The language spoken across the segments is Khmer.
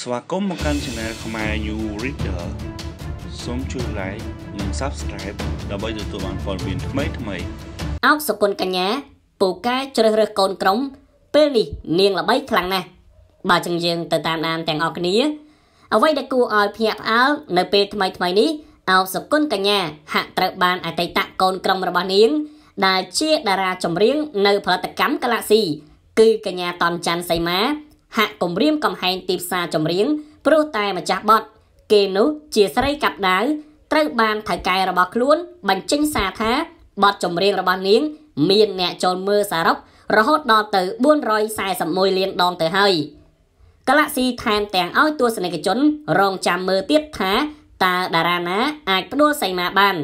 ស្វាគមន៍មកកាន់ Channel ខ្មែរ New Reader សូមជួយ Like និង Subscribe ដើម្បីទទួលបានព័ត៌មានថ្មីថ្មីអោកសុគន្ធកញ្ញា ពូកែជ្រើសរើសកូនក្រុមពេលនេះនាងល្បីខ្លាំងណាស់បើចឹងយើងទៅតាមដានទាំងអស់គ្នាអ្វីដែលគួរឲ្យភ្ញាក់ផ្អើលនៅពេលថ្មីថ្មីនេះអោកសុគន្ធកញ្ញាហាក់ត្រូវបានអតីតកូនក្រុមរបស់នាងដែលជាតារាចម្រៀងនៅផលិតកម្ម Galaxy គឺកញ្ញាតនច័ន្ទសីមាហាក់គំរាមកំហែងទីផ្សារចម្រៀងព្រោះតែម្ចាស់បត់គេនោះជាស្រីកាប់ដាវត្រូវបានថៅកែរបស់ខ្លួនបញ្ចេញសារថាបត់ចម្រៀងរបស់នាងមានអ្នកចូលមើលសរុបរហូតដល់ទៅ441លានដងទៅហើយកឡាក់ស៊ីថែមទាំងឲ្យទស្សនិកជន រងចាំមើលទៀតថាតើតារាណា អាចផ្ដួលសីមាបាន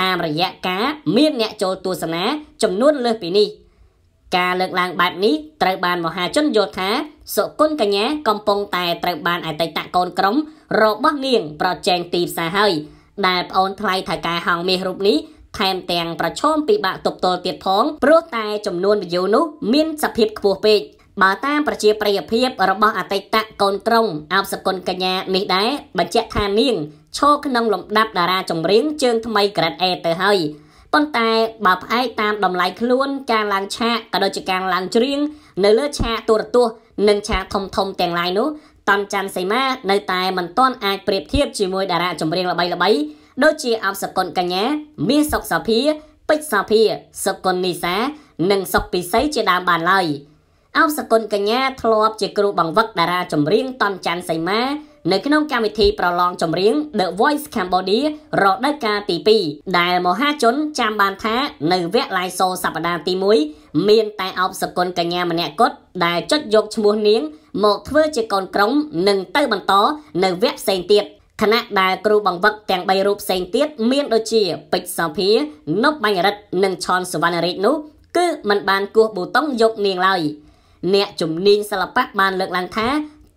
តាមរយៈការមានអ្នកចូលទស្សនា ចំនួនលើសពីនេះ។ការលើកឡើងបែបនេះត្រូវបានមហាជនយល់ថាសុគន្ធកញ្ញាកំពុងតែត្រូវបានអតីតកូនក្រុមរបស់នាង ប្រជែងទីផ្សារហើយ ដែលប្អូនថ្លៃថៅកែហងមាសរូបនេះថែមទាំងប្រឈមពិបាកទប់ទល់ទៀតផងព្រោះតែចំនួនវីយូនោះមានសភាពខ្ពស់ពេកបើតាមប្រជាប្រិយភាពរបស់អតីតកូនក្រុងអបសគុណកញ្ញានេះដែរបញ្ជាក់ថានាងឈរក្នុងលំដាប់តារាចម្រៀងជើងថ្មីក្រិតអេទៅហើយប៉ុន្តែបើផ្អែកតាមតម្លៃខ្លួនការឡើងឆាកក៏ដូចជាការឡើងច្រៀងនៅលើឆាកទូរទស្សន៍និងឆាកធំធំទាំងឡាយនោះតំច័ន្ទសីមានៅតែមិនទាន់អាចប្រៀបធៀបជាមួយតារាចម្រៀងល្បីៗដូចជាអបសកុនកញ្ញាមាសសុកសាភាពេជ្រសាភាសុគន្ធនីសានិងសុកពិសីជាដើមបានឡើយអបសកុនកញ្ញាធ្លាប់ជាគ្រូបង្វឹកតារាចម្រៀងតំច័ន្ទសីមានៅក្នុងកម្មវិធីប្រឡងចម្រៀង The Voice Cambodia រដូវកាលទី2ដែលមហាជនចាំបានថា នៅវគ្គឡាយសូសប្តាហ៍ទី1មានតែអបសគុណកញ្ញាម្នាក់គត់ដែលចុចយកឈ្មោះនាងមកធ្វើជាកូនក្រុមនិងទៅបន្តនៅវគ្គផ្សេងទៀតខណៈដែលគ្រូបង្វឹកទាំង3រូបផ្សេងទៀតមានដូចជាពេជ្រសភានុបបញ្ញរិទ្ធនិងឈនសវណ្ណរាជនោះគឺมันបានគោះប៊ូតុងយកនាងឡើយអ្នកជំនាញសិល្បៈបានលើកឡើងថា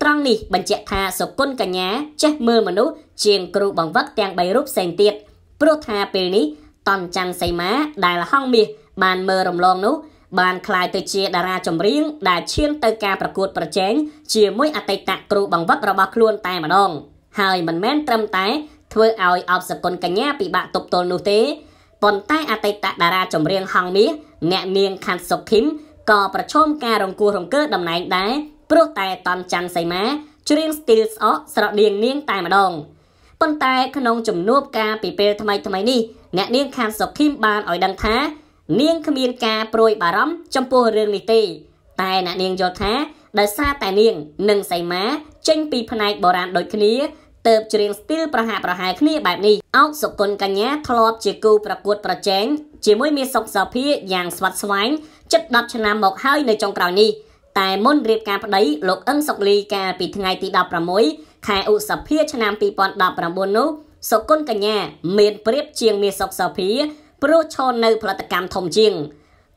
ត្រង់នេះបញ្ជាក់ថាសុគន្ធកញ្ញាចេះមើលមនុស្សជាងគ្រូបង្វឹកទាំង3រូបផ្សេងទៀតព្រោះថាពេលនេះតនច័ន្ទសីមាដែលហងមាសបានមើលរំលងនោះ បានក្លាយទៅជា តារាចម្រៀងដែលឈានទៅការប្រកួតប្រជែងជាមួយអតីតគ្រូបង្វឹករបស់ខ្លួនតែម្ដងហើយមិនមែនត្រឹមតែធ្វើឲ្យអបសគុណកញ្ញាពិបាកទប់ទល់នោះទេប៉ុន្តែអតីតតារាចម្រៀងហងមាសអ្នកនាងខាន់សុខឃីមក៏ប្រឈមការរង្គោះរង្គើតំណែងដែរព្រោះតែតនច័ន្ទសីមាច្រៀងស្ទីលស្អកស្រដៀងនាងតែម្ដងប៉ុន្តែក្នុងជំនួបការពីពេលថ្មីថ្មីនេះអ្នកនាងខានសុខីមបានឲ្យដឹងថា នាងគ្មានការព្រួយបារម្ភចំពោះរឿងនេះទេតែអ្នកនាងយល់ថាដោយសារតែនាងនិងសីមាចេញពីផ្នែកបុរាណដូចគ្នាទៅច្រៀងស្ទីលប្រហាក់ប្រហែលគ្នាបែបនេះអោកសុគន្ធកញ្ញាធ្លាប់ជាគូប្រកួតប្រជែងជាមួយមានសុកសោភាយ៉ាងស្វាត់ស្វែងចិត្ត10ឆ្នាំមកហើយនៅចុងក្រោយនេះតែមុនរៀបការប្តីលោកអឹងសុកលីកាលពីថ្ងៃទី16ខែឧសភាឆ្នាំ2019នោះ សុគន្ធកញ្ញាមានប្រៀបជាងមាសសុកសោភាព្រោះឈរនៅផលិតកម្មធំជាង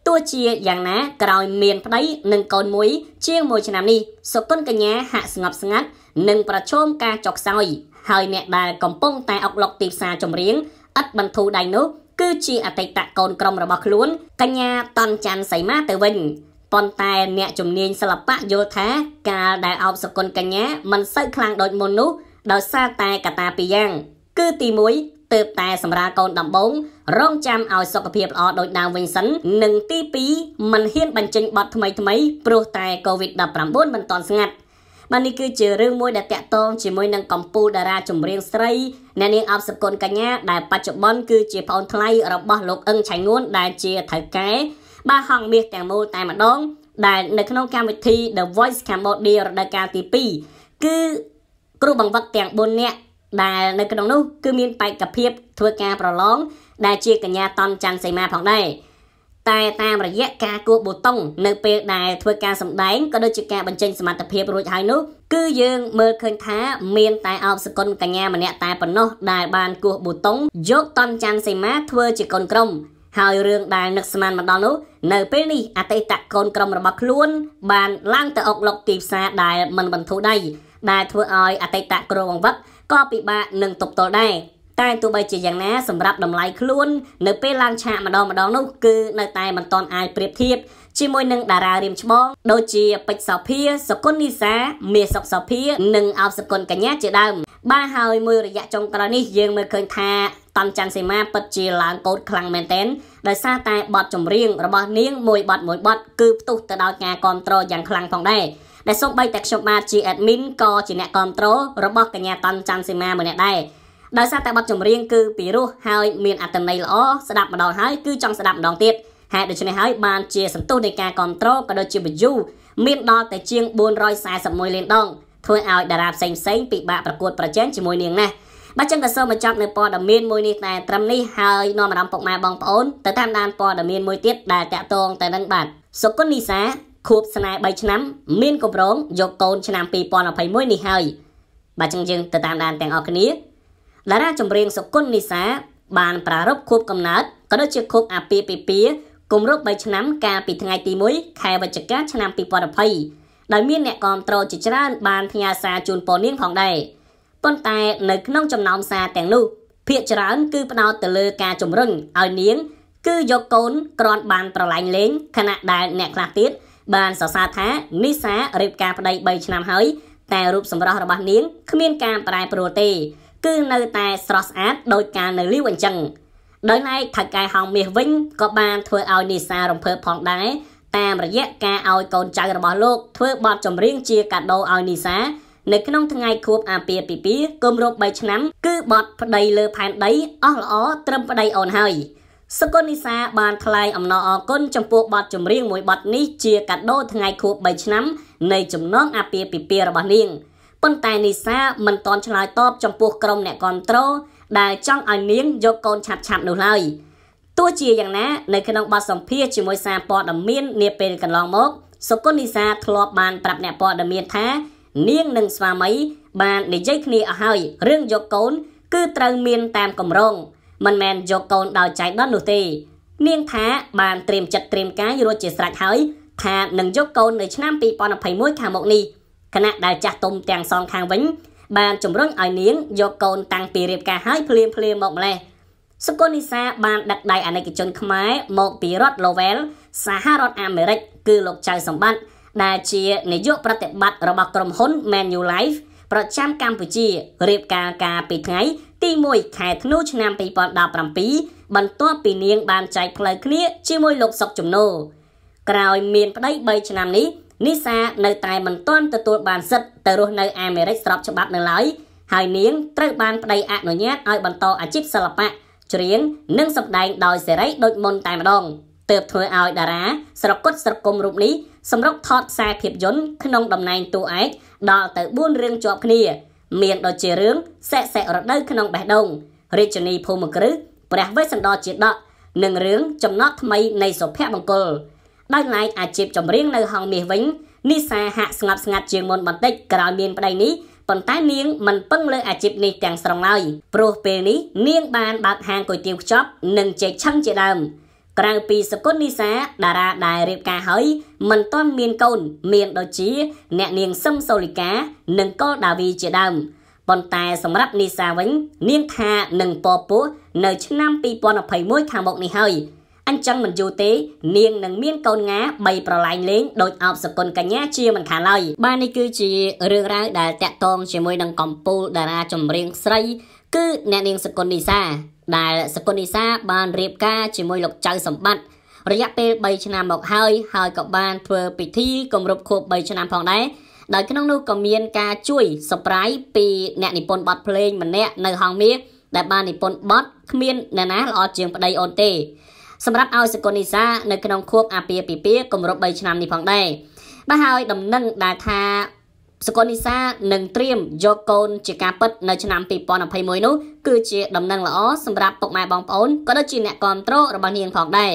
ទោះជាយ៉ាងណាក្រោយមានប្តីនិងកូនមួយ ជាង1ឆ្នាំនេះសុគន្ធកញ្ញាហាក់ស្ងប់ស្ងាត់ និងប្រឈមការចុកខ្សោយ ហើយអ្នកដែលកំពុង តែអុកឡុកទីផ្សារចម្រៀងឥតបន្ធូរដៃនោះ គឺជាអតីតកូនក្រុមរបស់ខ្លួនកញ្ញាតនច័ន្ទសីមាទៅវិញប៉ុន្តែអ្នកជំនាញសិល្បៈយល់ថាកាលដែលអោបសគុណកញ្ញាមិនសូវខ្លាំងដូចមុននោះដោយសារតែកត្តាពីរយ៉ាងគឺទី1ទើបតែសម្រាប់កូនដំបងរងចាំឲ្យសុខភាពល្អដូចដើមវិញសិននិងទី2មិនហ៊ានបញ្ចេញបទថ្មីថ្មីព្រោះតែ COVID-19 មិនទាន់ស្ងាត់បាននេះគឺជារឿងមួយដែលតាក់ទងជាមួយនឹងកម្ពុជាតារាចម្រៀងស្រីអ្នកនាងអបសុគន្ធកញ្ញាដែលបច្ចុប្បន្នគឺជាប្អូនថ្លៃរបស់លោកអឹងឆៃងួនដែលជាថៅកែបាទហង្សមាសទាំងមូលតែម្ដង ដែលនៅក្នុងកម្មវិធី The Voice Cambodia រដូវកាលទី2គឺគ្រូបង្វឹកទាំង4នាក់ដែលនៅក្នុងនោះគឺមានបេក្ខភាពធ្វើការប្រឡងដែលជាកញ្ញាតនច័ន្ទសីមាផងដែរតែតាមរយៈការគោះប៊ូតុងនៅពេលដែលធ្វើការសម្ដែងក៏ដូចជាការបញ្ចេញសមត្ថភាពរួចហើយនោះគឺយើងមើលឃើញថាមានតែអបសគុណកញ្ញាម្នាក់តែប៉ុណ្ណោះដែលបានគោះប៊ូតុង យកតនច័ន្ទសីមាធ្វើជាកូនក្រុមហើយរឿងដែលនឹកស្មានមកដល់នោះនៅពេលនេះអតីតកូនក្រុមរបស់ខ្លួនបានឡើងទៅអុកឡុកទីផ្សារដែលមិនបន្ធូរដៃដែលធ្វើឲ្យអតីតគ្រូបង្វឹកក៏ពិបាកនឹងទប់ទល់ដែរតែទោះបីជាយ៉ាងណាសម្រាប់តម្លៃខ្លួននៅពេលឡើងឆាកម្ដងម្ដងនោះគឺនៅតែមិនទាន់អាចប្រៀបធៀបជាមួយនឹងតារារៀមច្បងដូចជាពេជ្រសោភាសុគន្ធនីសា មាសសុកសោភានិងអោបសុគន្ធកញ្ញាជាដើមបាទហើយមួយរយៈចុងក្រោយនេះ យើងមើលឃើញថាតំច័ន្ទសីមាពិតជាឡើងកោតខ្លាំងមែនទែនដោយសារតែបទចម្រៀងរបស់នាងមួយបទមួយបទគឺផ្ទុះទៅដោយការគ្រប់គ្រងយ៉ាងខ្លាំងផងដែរដែលសូម្បីតែខ្ញុំបាទជា admin ក៏ជាអ្នកគ្រប់គ្រងរបស់កញ្ញាតំច័ន្ទសីមាម្នាក់ដែរដោយសារតែបទចម្រៀងគឺពីរោះហើយមានអត្ថន័យល្អស្ដាប់ម្ដងហើយគឺចង់ស្ដាប់ម្ដងទៀតហេតុដូច្នេះហើយបានជាសន្ទុះនៃការគ្រប់គ្រងក៏ដូចជា view មានដល់តែ ជាង441លានដងធ្វើឲ្យតារាផ្សេងផ្សេងពិបាកប្រកួតប្រជែងជាមួយនាងណាបាទចឹងក៏សូមបញ្ចប់នៅព័ត៌មានមួយនេះតែត្រឹមនេះហើយនាំអារម្មណ៍ពុកម៉ែបងប្អូនទៅតាមដានព័ត៌មានមួយទៀតដែលតាក់ទងទៅនឹងបាទសុគន្ធនីសាខួបស្នេហ៍3ឆ្នាំមានកម្រង យកកូនឆ្នាំ2021នេះហើយបាទចឹងយើងទៅតាមដានទាំងអស់គ្នាតារាចម្រៀងសុគន្ធនីសា បានប្រារព្ធខួបកំណើតក៏ដូចជាខួបអាពាហ៍ពិពាហ៍គម្រប់3ឆ្នាំ កាលពីថ្ងៃទី1ខែវិច្ឆិកា ឆ្នាំ2020ដែលមានអ្នកគាំទ្រជាច្រើនបានផ្ញើសារជូនប៉ុននាងផងដែរប៉ុន្តែនៅក្នុងចំណោមសារទាំងនោះភាកច្រើន គឺផ្ដោតទៅលើ ការជំរុញឲ្យនាងគឺយកកូនក្រាន់បានប្រឡែងលេងខណៈដែលអ្នកខ្លះទៀតបានសរសើរថានីសារៀបការប្តី3ឆ្នាំហើយតែរូបសម្រស់របស់នាងគ្មានការប្រែប្រួលទេ គឺនៅតែស្រស់ស្អាតដោយការនៅលីវអញ្ចឹងដោយឡែកថៅកែហោងមាសវិញក៏បានធ្វើឲ្យនីសារំភើបផងដែរតាមរយៈការឲ្យកូនចៅរបស់លោកធ្វើបទចម្រៀងជាកាដូឲ្យនីសា នៅក្នុងថ្ងៃខួប អាពាហ៍ពិពាហ៍គម្រប់3ឆ្នាំ គឺបទប្តីលើផែនដីអស់ល្អត្រឹមប្តីអូនហើយសកលនីសា បានថ្លែងអំណរអគុណចំពោះបទចម្រៀងមួយបទនេះជាកាដូថ្ងៃខួប3ឆ្នាំនៃចំណងអាពាហ៍ពិពាហ៍របស់នាងប៉ុន្តែនីសាមិនទាន់ឆ្លើយតបចំពោះក្រុមអ្នកគ្រប់គ្រងដែលចង់ឲ្យនាងយកកូនឆាប់ៗនោះឡើយ។ទោះជាយ៉ាងណានៅក្នុងបទសម្ភាសជាមួយសារព័ត៌មាននាពេលកន្លងមក សុគន្ធនិសាធ្លាប់បានប្រាប់អ្នកព័ត៌មានថានាងនិងស្វាមី បាននិយាយគ្នាអស់ហើយរឿងយកកូន គឺត្រូវមានតាមកម្រងមិនមែនយកកូនដោយចៃដន្យនោះទេ នាងថាបានត្រៀមចិត្តត្រៀមកាយរួចជាស្រេចហើយថានឹងយកកូននៅឆ្នាំ2021ខាងមុខនេះគណៈដែលចាស់ទុំទាំងសងខាងវិញបានជំរុញឲ្យនាងយកកូនតាំងពីរៀបការហើយភ្លាមភ្លាមមកម្លេះ។សកលនីសាបានដឹកដៃអាណិកជនខ្មែរមកពីរដ្ឋ Lowell សហរដ្ឋអាមេរិក គឺលោកចៅសម្បត្តិដែលជានាយក ប្រតិបត្តិរបស់ក្រុមហ៊ុន Manulife ប្រចាំកម្ពុជារៀបការការពីថ្ងៃទី1ខែធ្នូឆ្នាំ2017បន្ទាប់ពីនាងបានចែកផ្លូវគ្នាជាមួយលោកសុកចំណូក្រោយមានប្តី3ឆ្នាំនេះនីសា នៅតែមិនទាន់ទទួលបានសិទ្ធិទៅរស់នៅអាមេរិកស្របច្បាប់នៅឡើយហើយនាងត្រូវបានប្តីអនុញ្ញាតឲ្យបន្តអាជីពសិល្បៈច្រៀងនិងសម្ដែងដោយសេរីដូចមុនតែម្ដងទើបធ្វើឲ្យតារាស្រគត់ស្រគំរូបនេះសម្រុកថតខ្សែភាពយន្តក្នុងតំណែងតួឯកដល់ទៅ4រឿងជាប់គ្នាមានដូចជារឿងសេះសេះរដូវក្នុងបេះដូងរាជនីភូមិគ្រឹះព្រះវេស្សន្តរជាដកនិងរឿងចំណត់ថ្មីនៃសុភមង្គលដោយឡែកអាជីពចម្រៀងនៅហងមាសវិញនីសាហាក់ស្ងប់ស្ងាត់ជាងមុនបន្តិចក្រោយមានប្តីនេះប៉ុន្តែនាងមិនពឹងលើអាជីពនេះទាំងស្រុងឡើយព្រោះពេលនេះនាងបានបើកហាងគុយទាវខ្ចប់និងចេកឆឹងជាដើមក្រៅពីសគុណនីសាតារាដែលរៀបការហើយមិនទាន់មានកូនមានដូចជាអ្នកនាងសឹមសូលីកានិងកុលដាវីជាដើមប៉ុន្តែសម្រាប់នីសាវិញ នាងថានឹងពពោះនៅឆ្នាំ2021ខាងមុខនេះហើយអញ្ចឹងមិនយូរទេនាងនឹងមានកូនងា3ប្រឡែងលេងដោយអបសគុណកញ្ញាជាមិនខានឡើយបាទនេះគឺជារឿងរ៉ាវដែលតាក់ទងជាមួយនឹងកំពូលតារាចម្រៀងស្រី គឺអ្នកនាងសគុណនីសា ដែលសគុណនីសា បានរៀបការជាមួយលោកចៅសម្បត្តិរយៈពេល3ឆ្នាំមកហើយហើយក៏បានធ្វើពិធីគម្រប់ខួប3ឆ្នាំផងដែរដោយក្នុងនោះក៏មានការជួយ surprise ពីអ្នកនិពន្ធបទភ្លេងម្នាក់នៅហងមាសដែលបាននិពន្ធបទគ្មាននរណាល្អជាងប្តីអូនទេសម្រាប់ឲ្យសកលនីសានៅក្នុងខួបអាពាហ៍ពិពាហ៍គម្រប់3ឆ្នាំនេះផងដែរបាទហើយដំណឹងដែលថាសកលនីសានឹងត្រៀមយកកូន ជាការពិតនៅឆ្នាំ2021នោះគឺជា ដំណឹងល្អសម្រាប់ពុកម៉ែបងប្អូនក៏ដូចជាអ្នកគ្រប់គ្រងរបស់នាងផងដែរ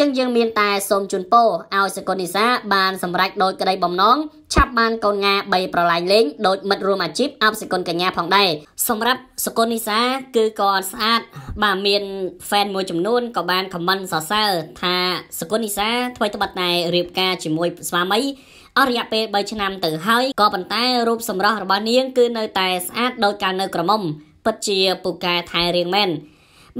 ចឹងយើងមានតែសូមជូនពរឲ្យសកលនិសាបានសម្រេចដោយក្តីបំណងឆាប់បានកូនងា3ប្រឡាញ់លេងដោយមិត្តរួមអាជីពអបសកលកញ្ញាផងដែរសម្រាប់សកលនិសាគឺក៏ស្អាតបាទមានហ្វេនមួយចំនួនក៏បានខមមិនសរសើរថាសកលនិសាធ្វើត្បិតតែរៀបការជាមួយស្វាមីអស់រយៈពេល3ឆ្នាំទៅហើយក៏ប៉ុន្តែរូបសម្រស់របស់នាង គឺនៅ តែស្អាតដោយការនៅក្រមុំពិតជាពូកែថែរៀងមែន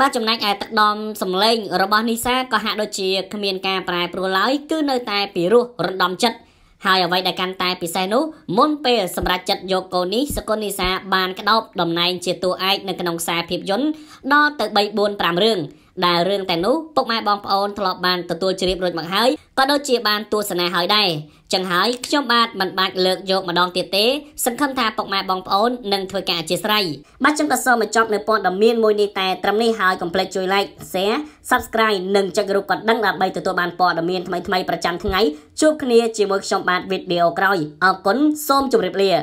បាទចំណែកឯទឹកដមសម្លេង របស់នីសាក៏ហាក់ដូចជាគ្មានការប្រែប្រួលឡើយគឺនៅតែពីរោះរំដំចិត្តហើយអ្វីដែលកាន់តែ ពិសេសនោះមុនពេលសម្រាប់ចិត្តយកកូននេះសកុននីសាបានក្តោបតំណែង ជាតួឯកនៅក្នុងខ្សែភាពយន្តដល់ទៅ3 4 5រឿងដែលរឿងតែនោះពុកម៉ែបងប្អូនធ្លាប់បានទទួលជ្រាបរួចមកហើយក៏ដូចជាបានទស្សនាហើយដែរចឹងហើយខ្ញុំបាទមិនបាច់លើកយកម្ដងទៀតទេសង្ឃឹមថាពុកម៉ែបងប្អូននឹងធ្វើការអធិស្ឋានបាទខ្ញុំក៏សូមបញ្ចប់នៅព័ត៌មានមួយនេះតែត្រឹមនេះហើយកុំភ្លេចជួយ like share subscribe និងចុចរូបកណ្ដឹងដើម្បីទទួលបានព័ត៌មានថ្មីៗប្រចាំថ្ងៃជួបគ្នាជាមួយខ្ញុំបាទវីដេអូក្រោយអរគុណសូមជម្រាបលា